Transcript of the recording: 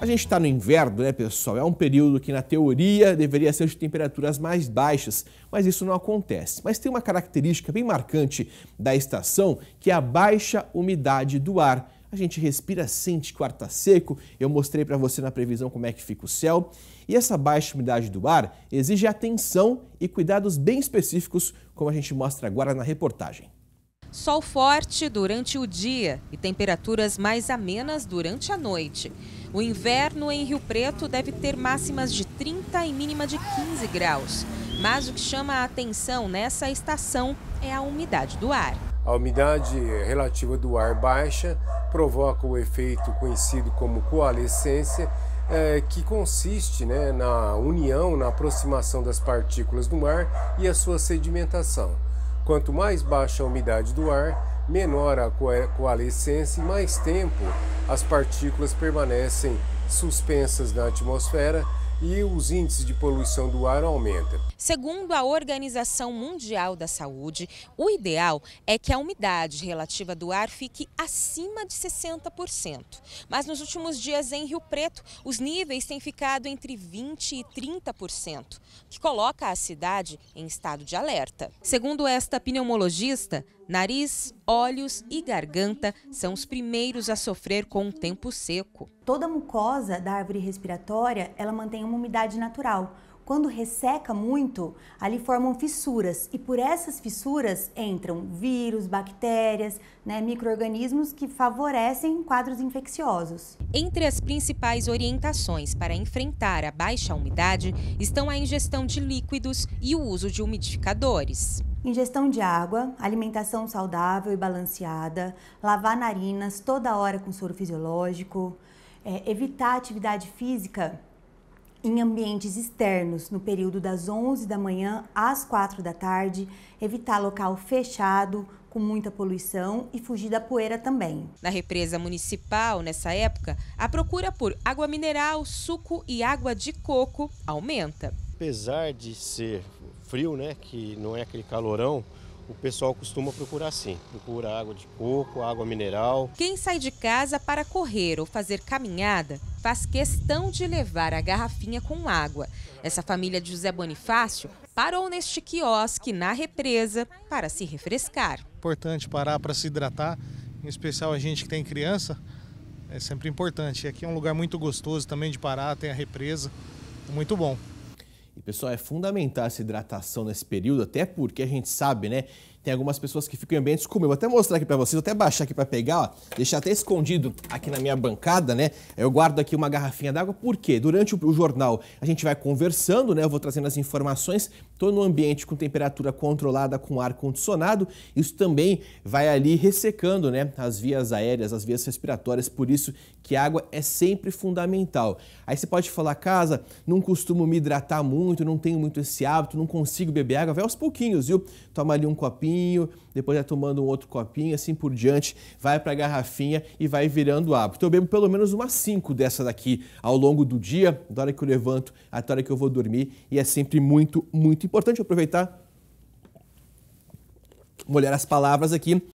A gente está no inverno, né, pessoal? É um período que, na teoria, deveria ser de temperaturas mais baixas, mas isso não acontece. Mas tem uma característica bem marcante da estação, que é a baixa umidade do ar. A gente respira, sente que o ar está seco. Eu mostrei para você na previsão como é que fica o céu. E essa baixa umidade do ar exige atenção e cuidados bem específicos, como a gente mostra agora na reportagem. Sol forte durante o dia e temperaturas mais amenas durante a noite. O inverno em Rio Preto deve ter máximas de 30 e mínima de 15 graus. Mas o que chama a atenção nessa estação é a umidade do ar. A umidade relativa do ar baixa provoca o efeito conhecido como coalescência, é, que consiste né, na união, na aproximação das partículas do mar e a sua sedimentação. Quanto mais baixa a umidade do ar, menor a coalescência e mais tempo as partículas permanecem suspensas na atmosfera e os índices de poluição do ar aumentam. Segundo a Organização Mundial da Saúde, o ideal é que a umidade relativa do ar fique acima de 60%. Mas nos últimos dias em Rio Preto, os níveis têm ficado entre 20% e 30%, que coloca a cidade em estado de alerta. Segundo esta pneumologista, Nariz, olhos e garganta são os primeiros a sofrer com o tempo seco. Toda a mucosa da árvore respiratória, ela mantém uma umidade natural. Quando resseca muito, ali formam fissuras e por essas fissuras entram vírus, bactérias, né, microorganismos que favorecem quadros infecciosos. Entre as principais orientações para enfrentar a baixa umidade estão a ingestão de líquidos e o uso de umidificadores. Ingestão de água, alimentação saudável e balanceada, lavar narinas toda hora com soro fisiológico, é, evitar atividade física em ambientes externos no período das 11 da manhã às 4 da tarde, evitar local fechado com muita poluição e fugir da poeira também. Na represa municipal, nessa época, a procura por água mineral, suco e água de coco aumenta. Apesar de ser frio, né, que não é aquele calorão, o pessoal costuma procurar sim. Procura água de coco, água mineral. Quem sai de casa para correr ou fazer caminhada faz questão de levar a garrafinha com água. Essa família de José Bonifácio parou neste quiosque na represa para se refrescar. importante parar para se hidratar, em especial a gente que tem criança, é sempre importante. Aqui é um lugar muito gostoso também de parar, tem a represa, muito bom. E pessoal, é fundamental essa hidratação nesse período, até porque a gente sabe, né, tem algumas pessoas que ficam em ambientes como eu. Vou até mostrar aqui para vocês, vou até baixar aqui para pegar, ó, deixar até escondido aqui na minha bancada, né? Eu guardo aqui uma garrafinha d'água, porque durante o, jornal a gente vai conversando, né? Eu vou trazendo as informações, estou no ambiente com temperatura controlada, com ar condicionado, isso também vai ali ressecando, né? As vias aéreas, as vias respiratórias, por isso que a água é sempre fundamental. Aí você pode falar, casa, não costumo me hidratar muito, não tenho muito esse hábito, não consigo beber água, vai aos pouquinhos, viu? Toma ali um copinho copinho, depois vai tomando um outro copinho, assim por diante, vai para a garrafinha e vai virando hábito. Eu bebo pelo menos umas 5 dessa daqui ao longo do dia, da hora que eu levanto até a hora que eu vou dormir, e é sempre muito, muito importante aproveitar molhar as palavras aqui